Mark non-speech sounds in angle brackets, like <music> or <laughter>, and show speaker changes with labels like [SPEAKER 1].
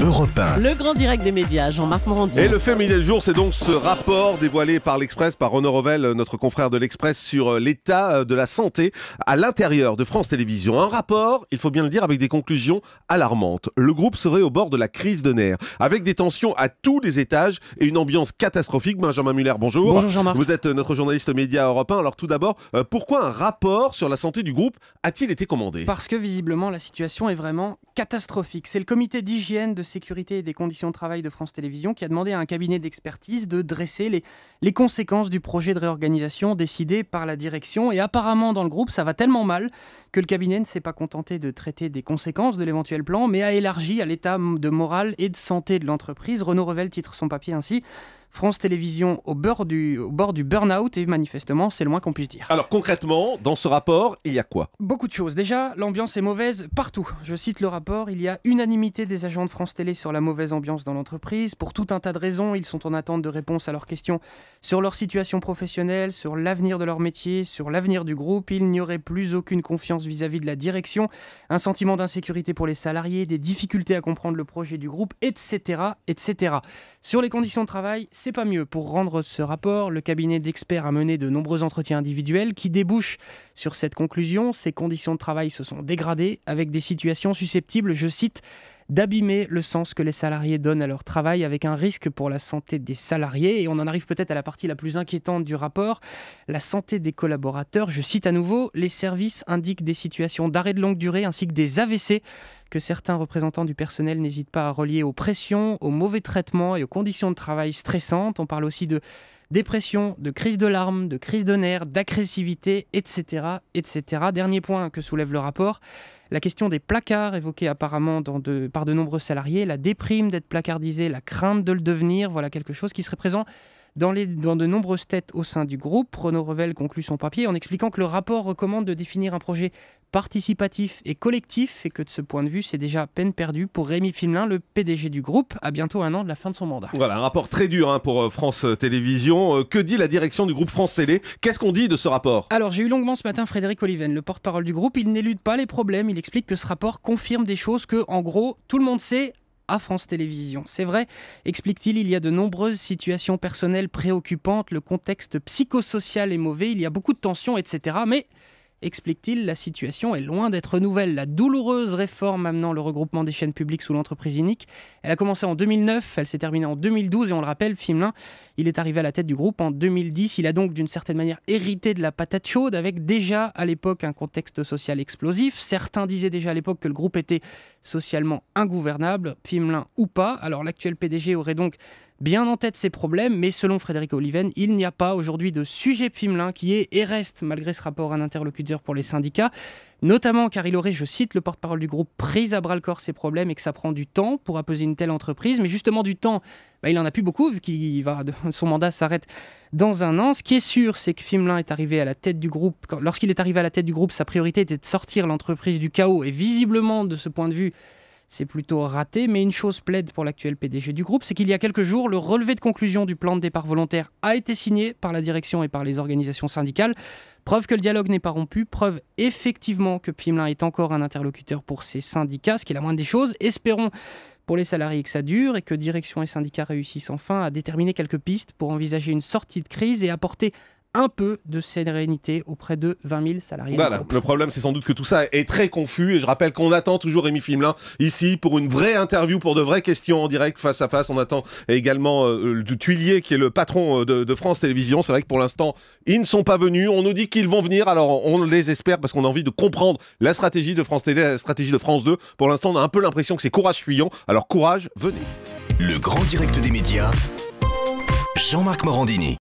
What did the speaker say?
[SPEAKER 1] Europe
[SPEAKER 2] Le grand direct des médias, Jean-Marc Morandini. Et le fait
[SPEAKER 1] du jour, c'est donc ce rapport dévoilé par l'Express, par Renaud Revel, notre confrère de l'Express, sur euh, l'état euh, de la santé à l'intérieur de France Télévisions. Un rapport, il faut bien le dire, avec des conclusions alarmantes. Le groupe serait au bord de la crise de nerfs, avec des tensions à tous les étages et une ambiance catastrophique. Benjamin Muller, bonjour. Bonjour Jean-Marc. Vous êtes euh, notre journaliste média européen. Alors tout d'abord, pourquoi un rapport sur la santé du groupe a-t-il été commandé
[SPEAKER 2] Parce que visiblement, la situation est vraiment catastrophique. C'est le comité d'hygiène de sécurité et des conditions de travail de France Télévisions qui a demandé à un cabinet d'expertise de dresser les, les conséquences du projet de réorganisation décidé par la direction. Et apparemment, dans le groupe, ça va tellement mal que le cabinet ne s'est pas contenté de traiter des conséquences de l'éventuel plan, mais a élargi à l'état de morale et de santé de l'entreprise. Renaud Revel titre son papier ainsi. France Télévisions au, bord du, au bord du burn-out et manifestement, c'est loin qu'on puisse dire. Alors
[SPEAKER 1] concrètement, dans ce rapport, il y a quoi
[SPEAKER 2] Beaucoup de choses. Déjà, l'ambiance est mauvaise partout. Je cite le rapport, il y a unanimité des agents de France Télévisions sur la mauvaise ambiance dans l'entreprise. Pour tout un tas de raisons, ils sont en attente de réponses à leurs questions sur leur situation professionnelle, sur l'avenir de leur métier, sur l'avenir du groupe. Il n'y aurait plus aucune confiance vis-à-vis de la direction, un sentiment d'insécurité pour les salariés, des difficultés à comprendre le projet du groupe, etc. etc. Sur les conditions de travail, c'est pas mieux. Pour rendre ce rapport, le cabinet d'experts a mené de nombreux entretiens individuels qui débouchent sur cette conclusion. Ces conditions de travail se sont dégradées avec des situations susceptibles, je cite, d'abîmer le sens que les salariés donnent à leur travail avec un risque pour la santé des salariés. Et on en arrive peut-être à la partie la plus inquiétante du rapport, la santé des collaborateurs. Je cite à nouveau, les services indiquent des situations d'arrêt de longue durée ainsi que des AVC que certains représentants du personnel n'hésitent pas à relier aux pressions, aux mauvais traitements et aux conditions de travail stressantes. On parle aussi de dépression, de crise de larmes, de crise de nerfs, d'agressivité, etc., etc. Dernier point que soulève le rapport, la question des placards évoquée apparemment par de nombreux salariés, la déprime d'être placardisé, la crainte de le devenir, voilà quelque chose qui serait présent dans, de nombreuses têtes au sein du groupe, Renaud Revel conclut son papier en expliquant que le rapport recommande de définir un projet participatif et collectif et que de ce point de vue, c'est déjà peine perdue pour Rémi Filmelin, le PDG du groupe, à bientôt un an de la fin de son mandat.
[SPEAKER 1] Voilà, un rapport très dur hein, pour euh, France Télévisions. Euh, que dit la direction du groupe France Télé Qu'est-ce qu'on dit de ce rapport
[SPEAKER 2] Alors, j'ai eu longuement ce matin Frédéric Oliven, le porte-parole du groupe. Il n'élude pas les problèmes, il explique que ce rapport confirme des choses que, en gros, tout le monde sait à France Télévisions. C'est vrai, explique-t-il, il y a de nombreuses situations personnelles préoccupantes, le contexte psychosocial est mauvais, il y a beaucoup de tensions, etc. Mais explique-t-il, la situation est loin d'être nouvelle. La douloureuse réforme amenant le regroupement des chaînes publiques sous l'entreprise unique, elle a commencé en 2009, elle s'est terminée en 2012 et on le rappelle, Fimelin, il est arrivé à la tête du groupe en 2010. Il a donc d'une certaine manière hérité de la patate chaude avec déjà à l'époque un contexte social explosif. Certains disaient déjà à l'époque que le groupe était socialement ingouvernable, Fimelin ou pas. Alors l'actuel PDG aurait donc bien en tête ces problèmes, mais selon Frédéric Oliven, il n'y a pas aujourd'hui de sujet Fimelin qui est et reste, malgré ce rapport, un interlocuteur pour les syndicats, notamment car il aurait, je cite le porte-parole du groupe, pris à bras-le-corps ces problèmes et que ça prend du temps pour apaiser une telle entreprise. Mais justement, du temps, bah, il en a plus beaucoup, vu qu'il va, <laughs> son mandat s'arrête dans un an. Ce qui est sûr, c'est que Fimelin est arrivé à la tête du groupe. Lorsqu'il est arrivé à la tête du groupe, sa priorité était de sortir l'entreprise du chaos, et visiblement, de ce point de vue, c'est plutôt raté, mais une chose plaide pour l'actuel PDG du groupe, c'est qu'il y a quelques jours, le relevé de conclusion du plan de départ volontaire a été signé par la direction et par les organisations syndicales. Preuve que le dialogue n'est pas rompu, preuve effectivement que Pimelin est encore un interlocuteur pour ses syndicats, ce qui est la moindre des choses. Espérons pour les salariés que ça dure et que direction et syndicats réussissent enfin à déterminer quelques pistes pour envisager une sortie de crise et apporter un peu de sérénité auprès de 20 000 salariés. Voilà,
[SPEAKER 1] le problème c'est sans doute que tout ça est très confus et je rappelle qu'on attend toujours Rémi Fimelin ici pour une vraie interview, pour de vraies questions en direct face à face. On attend également du euh, le Tuilier qui est le patron euh, de, France Télévisions. C'est vrai que pour l'instant ils ne sont pas venus. On nous dit qu'ils vont venir, alors on les espère parce qu'on a envie de comprendre la stratégie de France Télé, la stratégie de France 2. Pour l'instant on a un peu l'impression que c'est courage fuyant, alors courage, venez. Le grand direct des médias, Jean-Marc Morandini.